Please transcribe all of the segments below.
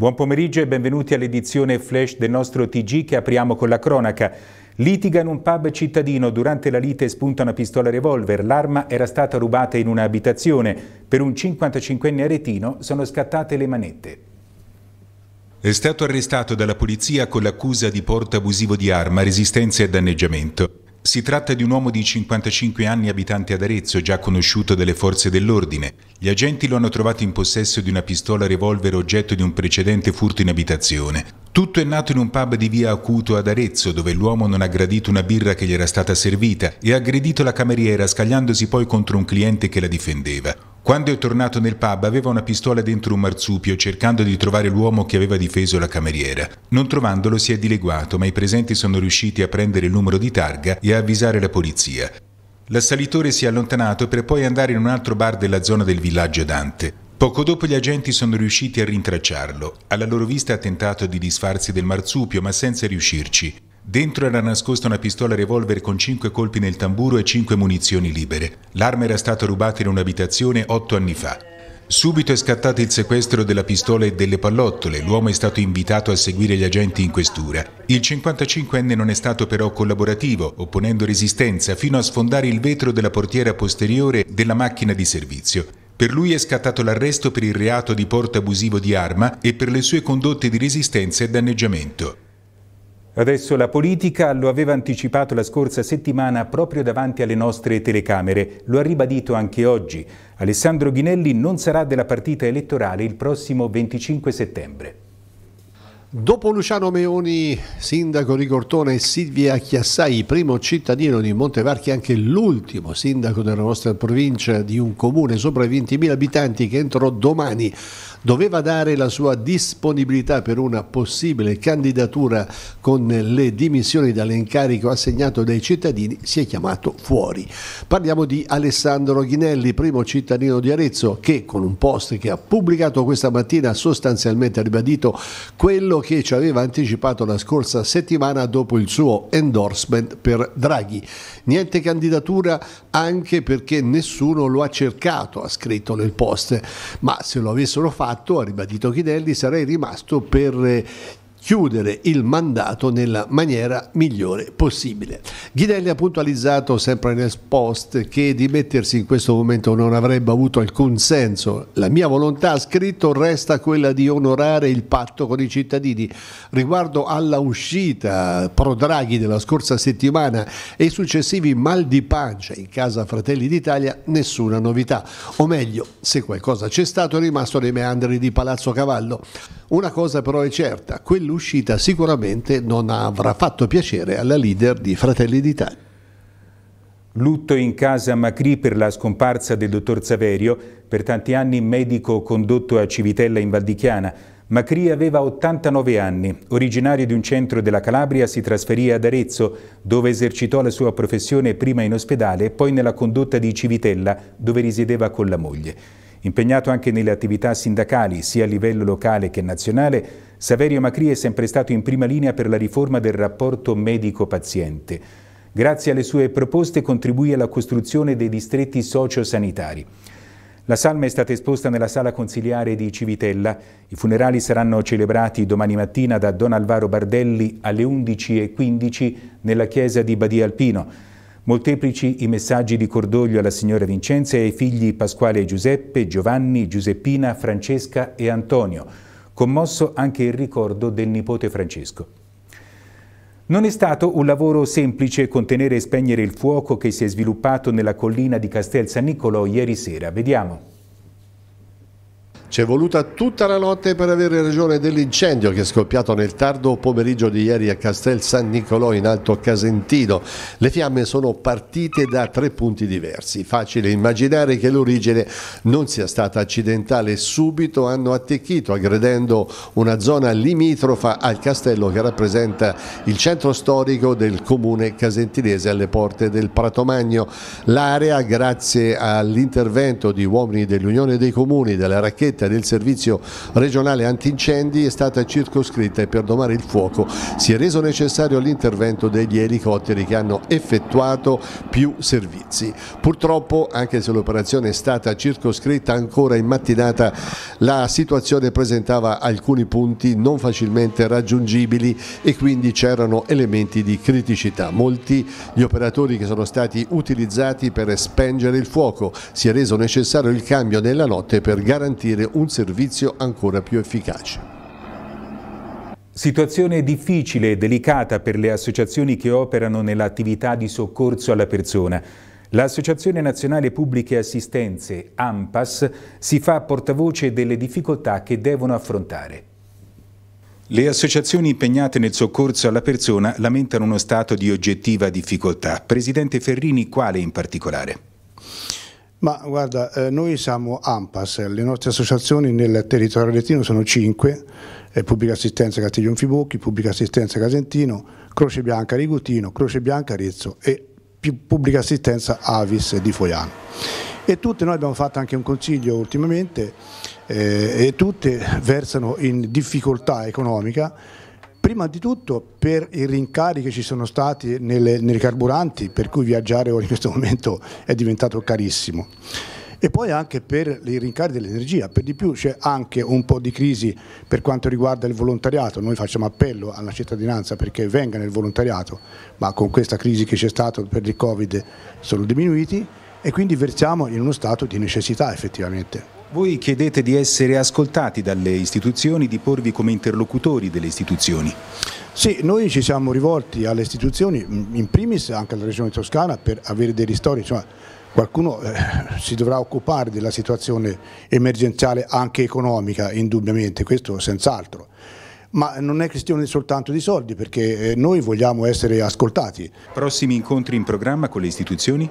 Buon pomeriggio e benvenuti all'edizione flash del nostro TG che apriamo con la cronaca. Litiga in un pub cittadino, durante la lite spunta una pistola revolver, l'arma era stata rubata in un'abitazione. Per un 55enne aretino sono scattate le manette. È stato arrestato dalla polizia con l'accusa di porto abusivo di arma, resistenza e danneggiamento. Si tratta di un uomo di 55 anni abitante ad Arezzo, già conosciuto dalle forze dell'ordine. Gli agenti lo hanno trovato in possesso di una pistola revolver oggetto di un precedente furto in abitazione. Tutto è nato in un pub di via Acuto ad Arezzo, dove l'uomo non ha gradito una birra che gli era stata servita e ha aggredito la cameriera, scagliandosi poi contro un cliente che la difendeva. Quando è tornato nel pub aveva una pistola dentro un marsupio cercando di trovare l'uomo che aveva difeso la cameriera. Non trovandolo si è dileguato, ma i presenti sono riusciti a prendere il numero di targa e a avvisare la polizia. L'assalitore si è allontanato per poi andare in un altro bar della zona del villaggio Dante. Poco dopo gli agenti sono riusciti a rintracciarlo. Alla loro vista ha tentato di disfarsi del marsupio, ma senza riuscirci. Dentro era nascosta una pistola revolver con 5 colpi nel tamburo e 5 munizioni libere. L'arma era stata rubata in un'abitazione 8 anni fa. Subito è scattato il sequestro della pistola e delle pallottole, l'uomo è stato invitato a seguire gli agenti in questura. Il 55enne non è stato però collaborativo, opponendo resistenza fino a sfondare il vetro della portiera posteriore della macchina di servizio. Per lui è scattato l'arresto per il reato di porto abusivo di arma e per le sue condotte di resistenza e danneggiamento. Adesso la politica lo aveva anticipato la scorsa settimana proprio davanti alle nostre telecamere, lo ha ribadito anche oggi. Alessandro Ghinelli non sarà della partita elettorale il prossimo 25 settembre. Dopo Luciano Meoni, sindaco di Cortona e Silvia Chiassai, primo cittadino di Montevarchi, anche l'ultimo sindaco della nostra provincia di un comune sopra i 20.000 abitanti che entro domani doveva dare la sua disponibilità per una possibile candidatura con le dimissioni dall'incarico assegnato dai cittadini, si è chiamato fuori. Parliamo di Alessandro Ghinelli, primo cittadino di Arezzo, che con un post che ha pubblicato questa mattina sostanzialmente ha ribadito quello che ci aveva anticipato la scorsa settimana dopo il suo endorsement per Draghi. Niente candidatura anche perché nessuno lo ha cercato, ha scritto nel post, ma se lo avessero fatto fatto, ha ribadito Chinelli, sarei rimasto per eh, chiudere il mandato nella maniera migliore possibile. Ghidelli ha puntualizzato sempre nel post che dimettersi in questo momento non avrebbe avuto alcun senso. La mia volontà, ha scritto, resta quella di onorare il patto con i cittadini. Riguardo alla uscita pro Draghi della scorsa settimana e i successivi mal di pancia in casa Fratelli d'Italia, nessuna novità. O meglio, se qualcosa c'è stato è rimasto nei meandri di Palazzo Cavallo. Una cosa però è certa, quell'uscita sicuramente non avrà fatto piacere alla leader di Fratelli d'Italia. Lutto in casa Macri per la scomparsa del dottor Saverio, per tanti anni medico condotto a Civitella in Valdichiana. Macri aveva 89 anni, originario di un centro della Calabria, si trasferì ad Arezzo, dove esercitò la sua professione prima in ospedale e poi nella condotta di Civitella, dove risiedeva con la moglie. Impegnato anche nelle attività sindacali, sia a livello locale che nazionale, Saverio Macri è sempre stato in prima linea per la riforma del rapporto medico-paziente. Grazie alle sue proposte contribuì alla costruzione dei distretti sociosanitari. La salma è stata esposta nella sala consiliare di Civitella. I funerali saranno celebrati domani mattina da Don Alvaro Bardelli alle 11.15 nella chiesa di Badia Alpino. Molteplici i messaggi di cordoglio alla signora Vincenza e ai figli Pasquale e Giuseppe, Giovanni, Giuseppina, Francesca e Antonio. Commosso anche il ricordo del nipote Francesco. Non è stato un lavoro semplice contenere e spegnere il fuoco che si è sviluppato nella collina di Castel San Niccolò ieri sera. Vediamo. C'è voluta tutta la notte per avere ragione dell'incendio che è scoppiato nel tardo pomeriggio di ieri a Castel San Nicolò in Alto Casentino. Le fiamme sono partite da tre punti diversi. Facile immaginare che l'origine non sia stata accidentale. Subito hanno attecchito aggredendo una zona limitrofa al castello che rappresenta il centro storico del comune casentinese alle porte del Pratomagno. L'area, grazie all'intervento di uomini dell'Unione dei Comuni, della Racchetta, stretta del servizio regionale antincendi è stata circoscritta e per domare il fuoco si è reso necessario l'intervento degli elicotteri che hanno effettuato più servizi. Purtroppo, anche se l'operazione è stata circoscritta ancora in mattinata, la situazione presentava alcuni punti non facilmente raggiungibili e quindi c'erano elementi di criticità. Molti gli operatori che sono stati utilizzati per spengere il fuoco. Si è reso necessario il cambio nella notte per garantire un servizio ancora più efficace. Situazione difficile e delicata per le associazioni che operano nell'attività di soccorso alla persona. L'Associazione Nazionale Pubbliche Assistenze, AMPAS, si fa portavoce delle difficoltà che devono affrontare. Le associazioni impegnate nel soccorso alla persona lamentano uno stato di oggettiva difficoltà. Presidente Ferrini, quale in particolare? Ma guarda, eh, noi siamo AMPAS, eh, le nostre associazioni nel territorio retino sono cinque, eh, Pubblica Assistenza Castiglion Fibocchi, Pubblica Assistenza Casentino, Croce Bianca Rigutino, Croce Bianca Arezzo e Pubblica Assistenza Avis di Foiano. E tutte, noi abbiamo fatto anche un consiglio ultimamente, eh, e tutte versano in difficoltà economica Prima di tutto per i rincari che ci sono stati nelle, nei carburanti, per cui viaggiare ora in questo momento è diventato carissimo. E poi anche per i rincari dell'energia, per di più c'è anche un po' di crisi per quanto riguarda il volontariato, noi facciamo appello alla cittadinanza perché venga nel volontariato, ma con questa crisi che c'è stata per il Covid sono diminuiti e quindi versiamo in uno stato di necessità effettivamente. Voi chiedete di essere ascoltati dalle istituzioni, di porvi come interlocutori delle istituzioni. Sì, noi ci siamo rivolti alle istituzioni, in primis anche alla Regione Toscana, per avere dei ristori. Insomma, qualcuno eh, si dovrà occupare della situazione emergenziale anche economica, indubbiamente, questo senz'altro. Ma non è questione soltanto di soldi perché eh, noi vogliamo essere ascoltati. Prossimi incontri in programma con le istituzioni?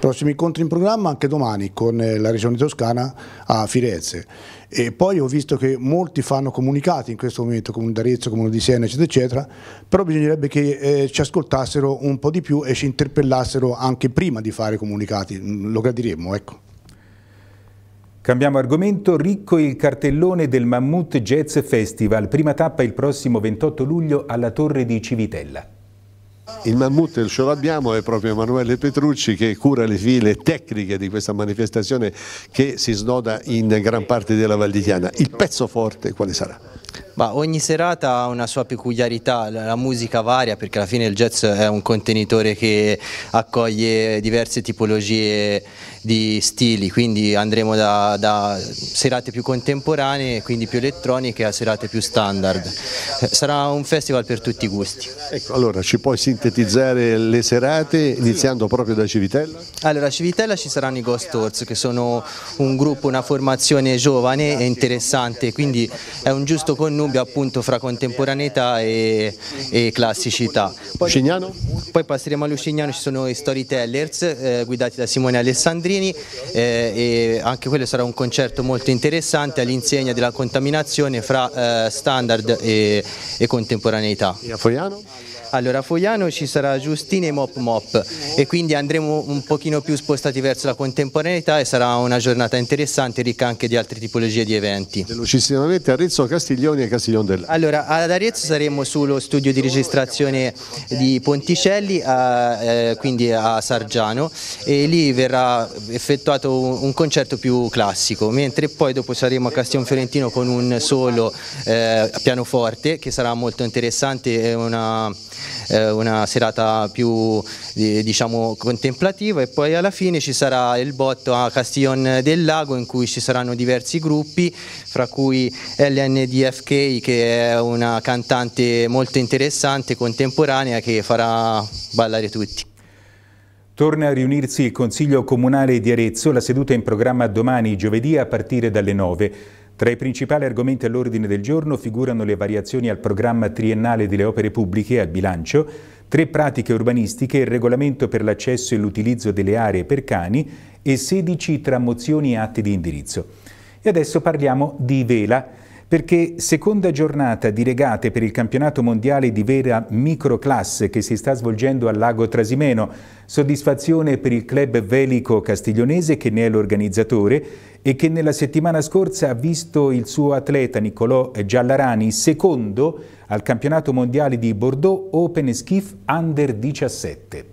Prossimi incontri in programma anche domani con eh, la Regione Toscana a Firenze. E poi ho visto che molti fanno comunicati in questo momento, Comune d'Arezzo, Comune di Siena, eccetera, eccetera, però bisognerebbe che eh, ci ascoltassero un po' di più e ci interpellassero anche prima di fare comunicati, mm, lo gradiremmo, ecco. Cambiamo argomento, ricco il cartellone del Mammut Jazz Festival, prima tappa il prossimo 28 luglio alla Torre di Civitella. Il mammut ce l'abbiamo, è proprio Emanuele Petrucci che cura le file tecniche di questa manifestazione che si snoda in gran parte della Valdichiana. Il pezzo forte quale sarà? Ma ogni serata ha una sua peculiarità, la musica varia perché alla fine il jazz è un contenitore che accoglie diverse tipologie di stili, quindi andremo da, da serate più contemporanee, quindi più elettroniche, a serate più standard. Eh, sarà un festival per tutti i gusti. Ecco, allora ci puoi sintetizzare le serate iniziando proprio da Civitella? Allora a Civitella ci saranno i Ghost Horse che sono un gruppo, una formazione giovane e interessante, quindi è un giusto connubio appunto fra contemporaneità e, e classicità. Poi, Lucignano? Poi passeremo a Lucignano, ci sono i storytellers eh, guidati da Simone Alessandrini eh, e anche quello sarà un concerto molto interessante all'insegna della contaminazione fra eh, standard e, e contemporaneità. E a Foiano? Allora, a Fogliano ci sarà Giustine e Mop Mop e quindi andremo un pochino più spostati verso la contemporaneità e sarà una giornata interessante, ricca anche di altre tipologie di eventi. Velocissimamente Arezzo, Castiglioni e Castiglione dell'Aquila. Allora, ad Arezzo saremo sullo studio di registrazione di Ponticelli, a, eh, quindi a Sargiano, e lì verrà effettuato un, concerto più classico, mentre poi dopo saremo a Castiglione Fiorentino con un solo eh, pianoforte che sarà molto interessante, e una eh, una serata più diciamo contemplativa e poi alla fine ci sarà il botto a Castiglione del Lago in cui ci saranno diversi gruppi fra cui LNDFK che è una cantante molto interessante contemporanea che farà ballare tutti. Torna a riunirsi il Consiglio Comunale di Arezzo, la seduta è in programma domani, giovedì, a partire dalle 9. Tra i principali argomenti all'ordine del giorno figurano le variazioni al programma triennale delle opere pubbliche al bilancio, tre pratiche urbanistiche, il regolamento per l'accesso e l'utilizzo delle aree per cani e 16 tra e atti di indirizzo. E adesso parliamo di Vela perché seconda giornata di regate per il campionato mondiale di vera microclasse che si sta svolgendo al lago Trasimeno. Soddisfazione per il club velico castiglionese che ne è l'organizzatore e che nella settimana scorsa ha visto il suo atleta Niccolò Giallarani secondo al campionato mondiale di Bordeaux Open Skiff Under 17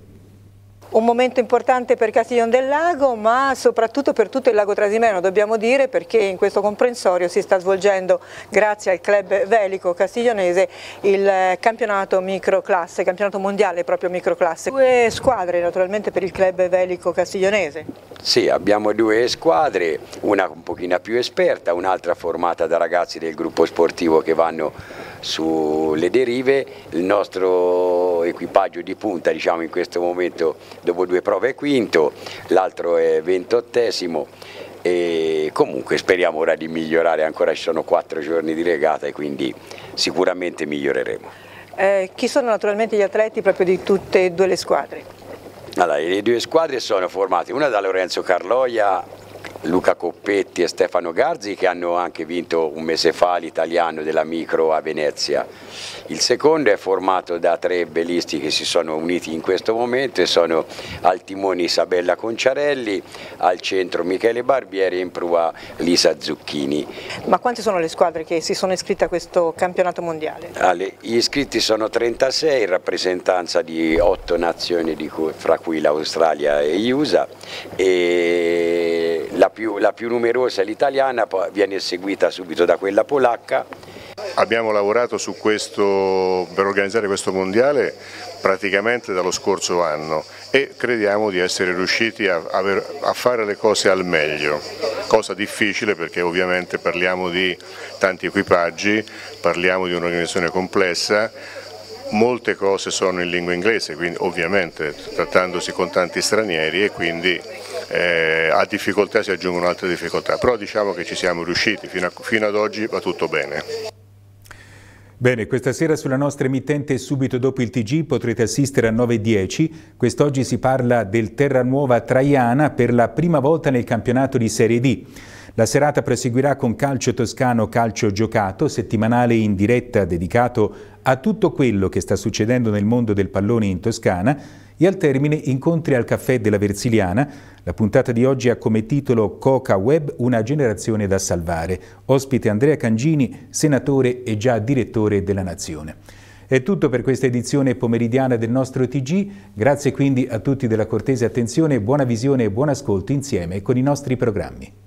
un momento importante per Castiglione del Lago ma soprattutto per tutto il Lago Trasimeno dobbiamo dire perché in questo comprensorio si sta svolgendo grazie al club velico castiglionese il eh, campionato microclasse, campionato mondiale proprio microclasse. Due squadre naturalmente per il club velico castiglionese. Sì, abbiamo due squadre, una un pochino più esperta, un'altra formata da ragazzi del gruppo sportivo che vanno sulle derive, il nostro equipaggio di punta diciamo in questo momento dopo due prove è quinto, l'altro è ventottesimo e comunque speriamo ora di migliorare, ancora ci sono quattro giorni di regata e quindi sicuramente miglioreremo. Eh, chi sono naturalmente gli atleti proprio di tutte e due le squadre? Allora, le due squadre sono formate, una da Lorenzo Carloia Luca Coppetti e Stefano Garzi che hanno anche vinto un mese fa l'italiano della micro a Venezia. Il secondo è formato da tre bellisti che si sono uniti in questo momento e sono al timone Isabella Conciarelli, al centro Michele Barbieri e in prua Lisa Zucchini. Ma quante sono le squadre che si sono iscritte a questo campionato mondiale? Alle, gli iscritti sono 36 in rappresentanza di 8 nazioni cui, fra cui l'Australia e gli USA e la più, la più numerosa è l'italiana, poi viene seguita subito da quella polacca. Abbiamo lavorato su questo, per organizzare questo mondiale praticamente dallo scorso anno e crediamo di essere riusciti a, a fare le cose al meglio, cosa difficile perché ovviamente parliamo di tanti equipaggi, parliamo di un'organizzazione complessa, molte cose sono in lingua inglese, quindi, ovviamente trattandosi con tanti stranieri e quindi eh, a difficoltà si aggiungono altre difficoltà, però diciamo che ci siamo riusciti, fino, a, fino ad oggi va tutto bene. Bene, questa sera sulla nostra emittente subito dopo il TG potrete assistere a 9.10. Quest'oggi si parla del Terranuova Traiana per la prima volta nel campionato di Serie D. La serata proseguirà con Calcio Toscano Calcio Giocato, settimanale in diretta dedicato a tutto quello che sta succedendo nel mondo del pallone in Toscana e al termine incontri al caffè della Versiliana. La puntata di oggi ha come titolo Coca Web, una generazione da salvare. Ospite Andrea Cangini, senatore e già direttore della Nazione. È tutto per questa edizione pomeridiana del nostro TG, grazie quindi a tutti della cortese attenzione, buona visione e buon ascolto insieme con i nostri programmi.